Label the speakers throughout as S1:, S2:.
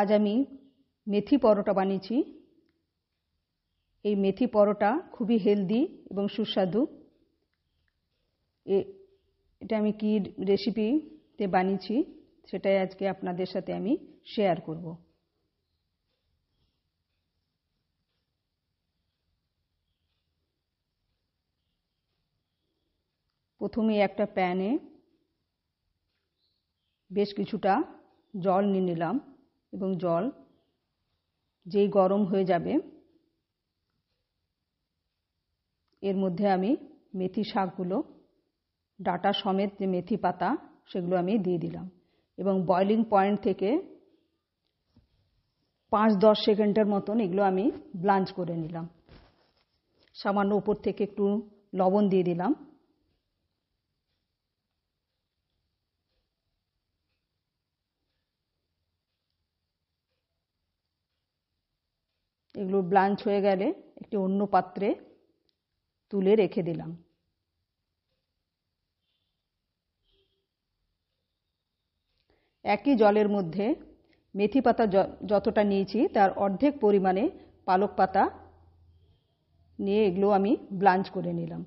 S1: আজ আমি মেথি পরোটা বানিয়েছি এই মেথি পরোটা খুবই হেলদি এবং সুস্বাদু এটা আমি কি রেসিপিতে বানিয়েছি সেটাই আজকে আপনাদের সাথে আমি শেয়ার করব প্রথমে একটা প্যানে বেশ কিছুটা জল নিয়ে নিলাম এবং জল যেই গরম হয়ে যাবে এর মধ্যে আমি মেথি শাকগুলো ডাটা সমেত যে মেথি পাতা সেগুলো আমি দিয়ে দিলাম এবং বয়লিং পয়েন্ট থেকে পাঁচ দশ সেকেন্ডের মতন এগুলো আমি ব্লাঞ্চ করে নিলাম সামান্য উপর থেকে একটু লবণ দিয়ে দিলাম এগুলো ব্লাঞ্চ হয়ে গেলে একটি অন্য পাত্রে তুলে রেখে দিলাম একই জলের মধ্যে মেথি পাতা যতটা নিয়েছি তার অর্ধেক পরিমাণে পালক পাতা নিয়ে এগুলো আমি ব্লাঞ্চ করে নিলাম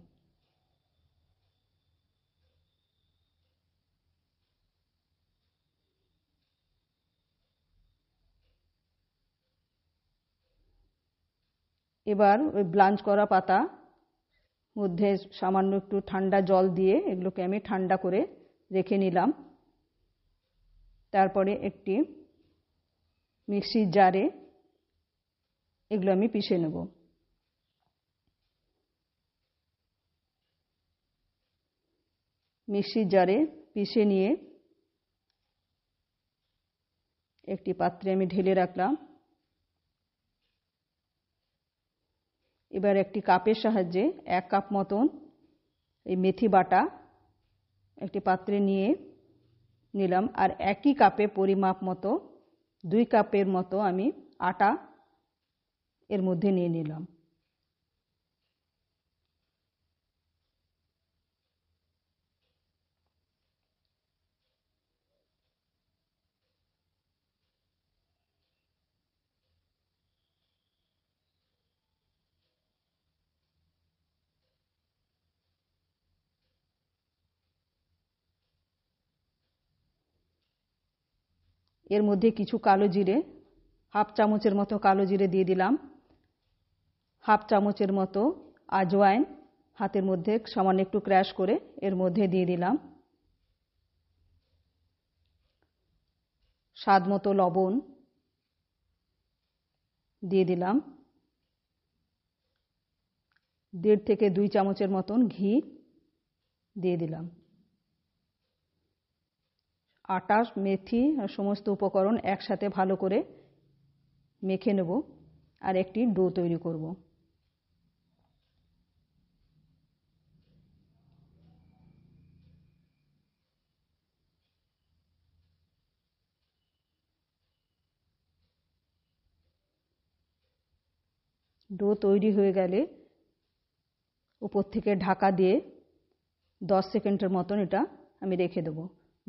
S1: এবার ওই ব্লাঞ্চ করা পাতা মধ্যে সামান্য একটু ঠান্ডা জল দিয়ে এগুলোকে আমি ঠান্ডা করে রেখে নিলাম তারপরে একটি মিক্সির জারে এগুলো আমি পিষে নেব মিক্সির জারে পিষে নিয়ে একটি পাত্রে আমি ঢেলে রাখলাম এবার একটি কাপের সাহায্যে এক কাপ মতন এই মেথি বাটা একটি পাত্রে নিয়ে নিলাম আর একই কাপে পরিমাপ মতো দুই কাপের মতো আমি আটা এর মধ্যে নিয়ে নিলাম এর মধ্যে কিছু কালো জিরে হাফ চামচের মতো কালো জিরে দিয়ে দিলাম হাফ চামচের মতো আজওয়াইন হাতের মধ্যে সামান্য একটু ক্র্যাশ করে এর মধ্যে দিয়ে দিলাম স্বাদ মতো লবণ দিয়ে দিলাম দেড় থেকে দুই চামচের মতন ঘি দিয়ে দিলাম আটা মেথি সমস্ত উপকরণ একসাথে ভালো করে মেখে নেব আর একটি ডো তৈরি করব ডো তৈরি হয়ে গেলে উপর থেকে ঢাকা দিয়ে দশ সেকেন্ডের মতন এটা আমি রেখে দেবো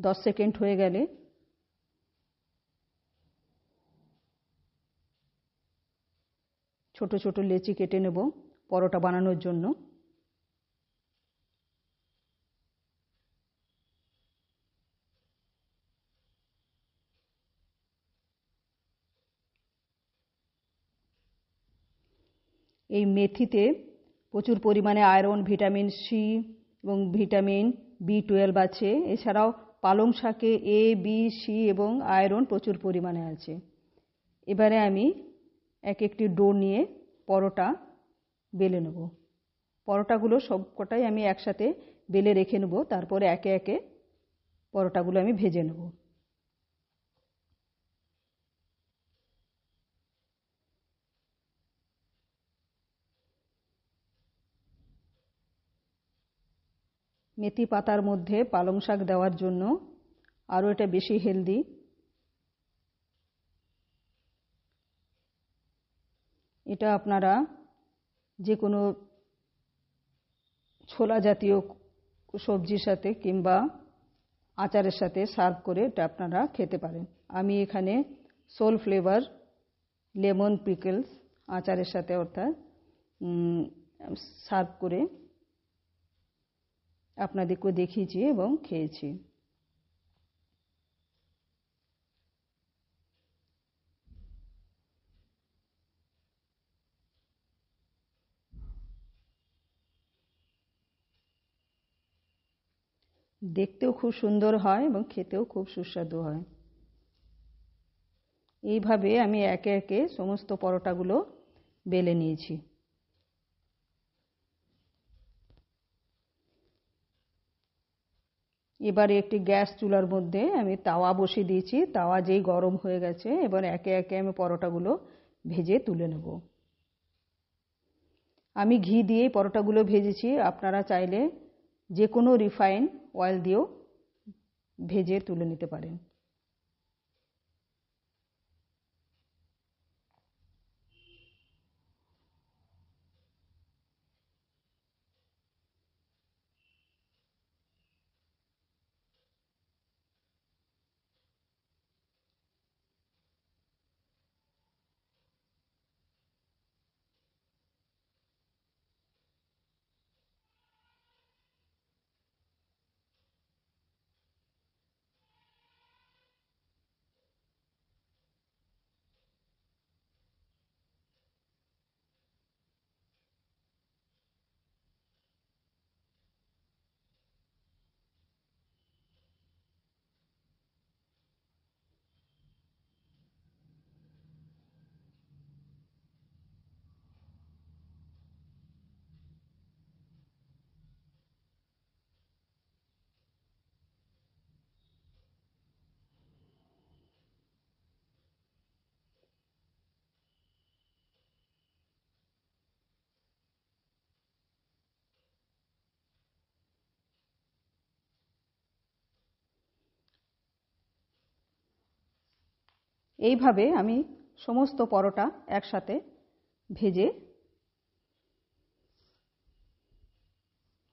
S1: দশ সেকেন্ড হয়ে গেলে ছোট ছোট লেচি কেটে নেব পরোটা বানানোর জন্য এই মেথিতে প্রচুর পরিমাণে আয়রন ভিটামিন সি এবং ভিটামিন বি টুয়েলভ আছে এছাড়াও পালং শাকে এ বি সি এবং আয়রন প্রচুর পরিমাণে আছে এবারে আমি এক একটি ডো নিয়ে পরোটা বেলে নেব পরোটাগুলো সব কটাই আমি একসাথে বেলে রেখে নেব তারপরে একে একে পরোটাগুলো আমি ভেজে নেব মেথি পাতার মধ্যে পালং শাক দেওয়ার জন্য আরও এটা বেশি হেলদি এটা আপনারা যে কোনো ছোলা জাতীয় সবজির সাথে কিংবা আচারের সাথে সার্ভ করে এটা আপনারা খেতে পারেন আমি এখানে সোল ফ্লেভার লেমন পিকলস আচারের সাথে অর্থাৎ সার্ভ করে আপনাদেরকে দেখিয়েছি এবং খেয়েছি দেখতেও খুব সুন্দর হয় এবং খেতেও খুব সুস্বাদু হয় এইভাবে আমি একে একে সমস্ত পরোটাগুলো বেলে নিয়েছি এবারে একটি গ্যাস চুলার মধ্যে আমি তাওয়া বসিয়ে দিয়েছি তাওয়া যেই গরম হয়ে গেছে এবার একে একে আমি পরোটাগুলো ভেজে তুলে নেব আমি ঘি দিয়ে পরোটাগুলো ভেজেছি আপনারা চাইলে যে কোনো রিফাইন অয়েল দিয়েও ভেজে তুলে নিতে পারেন এইভাবে আমি সমস্ত পরোটা একসাথে ভেজে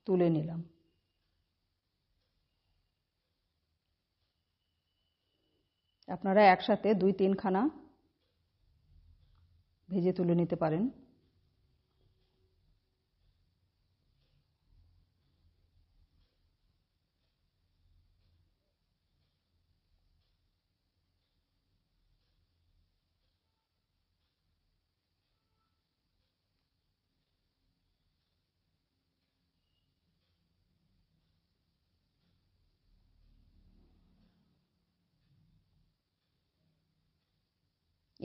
S1: তুলে নিলাম আপনারা একসাথে দুই তিনখানা ভেজে তুলে নিতে পারেন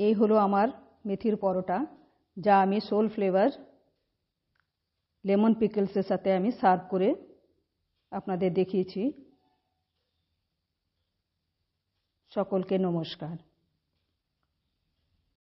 S1: এই হলো আমার মেথির পরোটা যা আমি সোল ফ্লেভার লেমন পিকলসের সাথে আমি সার্ভ করে আপনাদের দেখিয়েছি সকলকে নমস্কার